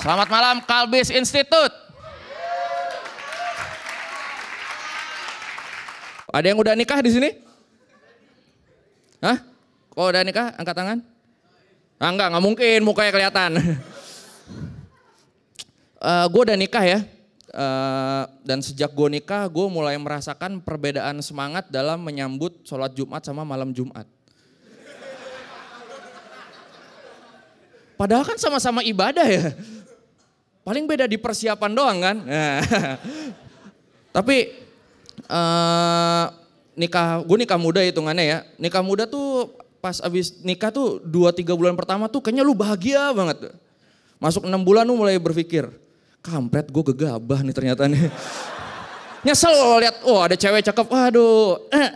Selamat malam Kalbis Institute. Ada yang udah nikah di sini? Hah? Kok oh, udah nikah? Angkat tangan. Ah, enggak, enggak mungkin mukanya kelihatan. uh, eh, gue udah nikah ya. Uh, dan sejak gue nikah, gue mulai merasakan perbedaan semangat dalam menyambut sholat Jumat sama malam Jumat. Padahal kan sama-sama ibadah ya. Paling beda di persiapan doang kan. Tapi uh, nikah, gue nikah muda hitungannya ya. Nikah muda tuh pas abis nikah tuh dua tiga bulan pertama tuh kayaknya lu bahagia banget. Masuk enam bulan lu mulai berpikir, kampret gue gegabah nih ternyata nih. Nyesel lo lihat, oh ada cewek cakep, waduh, eh,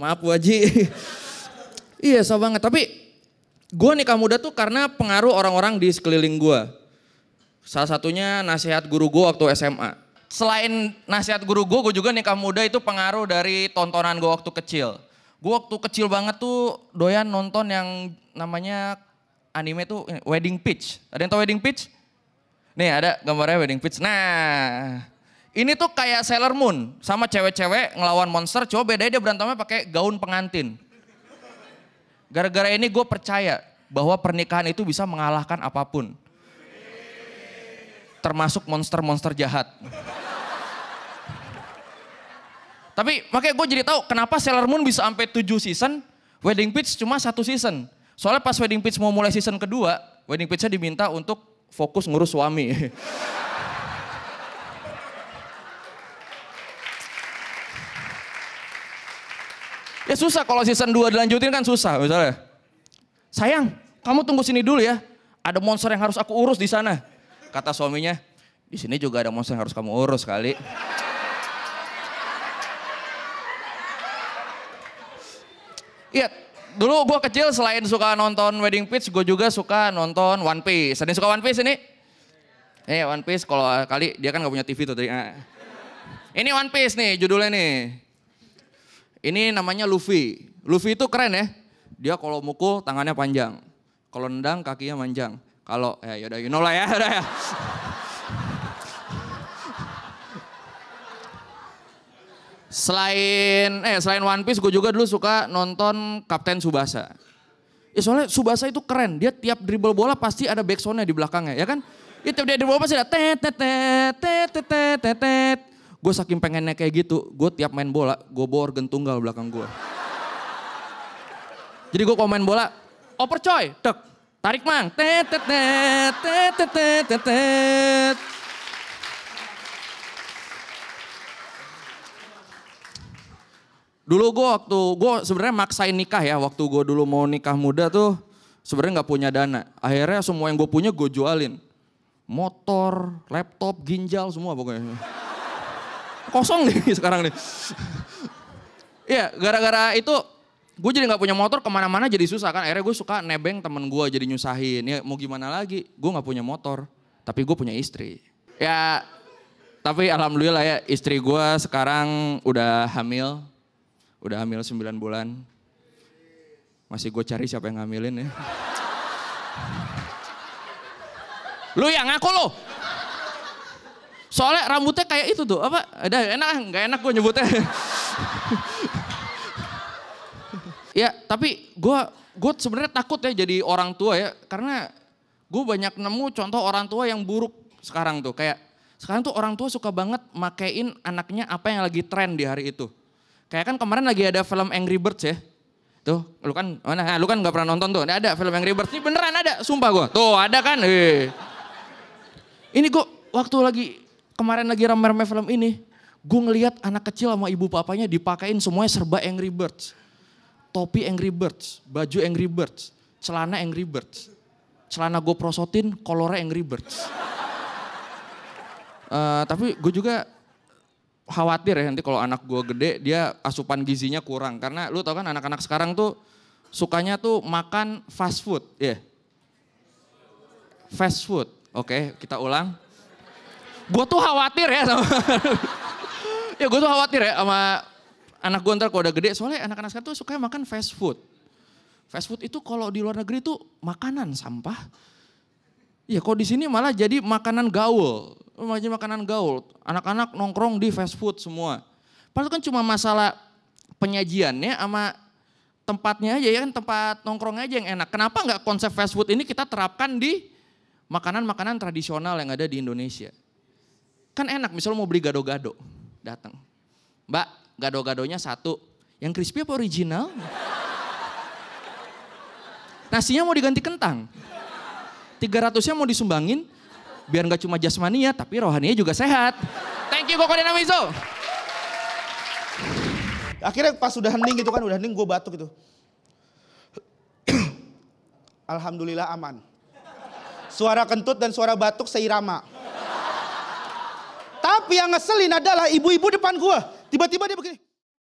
maaf Waji. iya, so banget. Tapi gue nikah muda tuh karena pengaruh orang-orang di sekeliling gue. Salah satunya nasihat guru gue waktu SMA. Selain nasihat guru gue, gue juga nikah muda itu pengaruh dari tontonan gue waktu kecil. Gue waktu kecil banget tuh doyan nonton yang namanya anime tuh eh, Wedding Peach. Ada yang tau Wedding Peach? Nih ada gambarnya Wedding Peach. Nah, ini tuh kayak Sailor Moon sama cewek-cewek ngelawan monster. Coba bedanya dia berantemnya pakai gaun pengantin. Gara-gara ini gue percaya bahwa pernikahan itu bisa mengalahkan apapun termasuk monster-monster jahat. Tapi makanya gue jadi tahu kenapa Sailor Moon bisa sampai 7 season, Wedding Peach cuma satu season. Soalnya pas Wedding Peach mau mulai season kedua, Wedding Peachnya diminta untuk fokus ngurus suami. ya susah kalau season 2 dilanjutin kan susah misalnya. Sayang, kamu tunggu sini dulu ya. Ada monster yang harus aku urus di sana. Kata suaminya, di sini juga ada monster yang harus kamu urus kali. Iya, dulu gue kecil selain suka nonton Wedding Pitch, gue juga suka nonton One Piece. Ada suka One Piece ini? Eh, One Piece kalau eh, kali dia kan gak punya TV tuh tadi. Eh. Ini One Piece nih judulnya nih. Ini namanya Luffy. Luffy itu keren ya. Dia kalau mukul tangannya panjang. Kalau nendang kakinya panjang. Kalau ya yaudah you know lah ya, yaudah ya. selain eh selain One Piece gue juga dulu suka nonton Kapten Subasa. Ya soalnya Subasa itu keren, dia tiap dribble bola pasti ada backsoundnya di belakangnya, ya kan? Ya tiap dia dribble pasti ada tet tet tet tet tet tet. Gue saking pengennya kayak gitu, gue tiap main bola, gue organ tunggal belakang gue. Jadi gue kalau main bola, oper coy, tek, Tarik mang. Tet tet tet tet tet tet tet. Dulu gue waktu gue sebenarnya maksain nikah ya waktu gue dulu mau nikah muda tuh sebenarnya nggak punya dana. Akhirnya semua yang gue punya gue jualin. Motor, laptop, ginjal semua pokoknya. Kosong nih sekarang nih. Iya, gara-gara itu gue jadi nggak punya motor kemana-mana jadi susah kan akhirnya gue suka nebeng temen gue jadi nyusahin ya mau gimana lagi gue nggak punya motor tapi gue punya istri ya tapi alhamdulillah ya istri gue sekarang udah hamil udah hamil 9 bulan masih gue cari siapa yang ngamilin ya lu yang ngaku lo soalnya rambutnya kayak itu tuh apa ada enak nggak enak gue nyebutnya Ya, tapi gue gue sebenarnya takut ya jadi orang tua ya, karena gue banyak nemu contoh orang tua yang buruk sekarang tuh. Kayak sekarang tuh orang tua suka banget makein anaknya apa yang lagi tren di hari itu. Kayak kan kemarin lagi ada film Angry Birds ya. Tuh, lu kan mana? Ah, lu kan nggak pernah nonton tuh. Ini ada film Angry Birds. Ini beneran ada, sumpah gue. Tuh, ada kan? Hei. Ini gue waktu lagi kemarin lagi rame-rame film ini, gue ngeliat anak kecil sama ibu papanya dipakein semuanya serba Angry Birds topi Angry Birds, baju Angry Birds, celana Angry Birds. Celana gue prosotin, kolornya Angry Birds. Uh, tapi gue juga khawatir ya nanti kalau anak gue gede dia asupan gizinya kurang karena lu tau kan anak-anak sekarang tuh sukanya tuh makan fast food ya yeah. fast food oke okay, kita ulang gue tuh khawatir ya sama ya gue tuh khawatir ya sama anak gue ntar kalau udah gede, soalnya anak-anak sekarang tuh suka makan fast food. Fast food itu kalau di luar negeri tuh makanan sampah. Ya kalau di sini malah jadi makanan gaul. Jadi makanan gaul. Anak-anak nongkrong di fast food semua. Padahal kan cuma masalah penyajiannya sama tempatnya aja ya kan tempat nongkrong aja yang enak. Kenapa nggak konsep fast food ini kita terapkan di makanan-makanan tradisional yang ada di Indonesia? Kan enak, misalnya mau beli gado-gado, datang. Mbak, Gado-gadonya satu. Yang crispy apa original? Nasinya mau diganti kentang. 300-nya mau disumbangin biar nggak cuma jasmania tapi rohaninya juga sehat. Thank you Koko Wizo. Akhirnya pas udah hening gitu kan, udah hening gue batuk gitu. Alhamdulillah aman. Suara kentut dan suara batuk seirama. Tapi yang ngeselin adalah ibu-ibu depan gue. Tiba-tiba dia begini.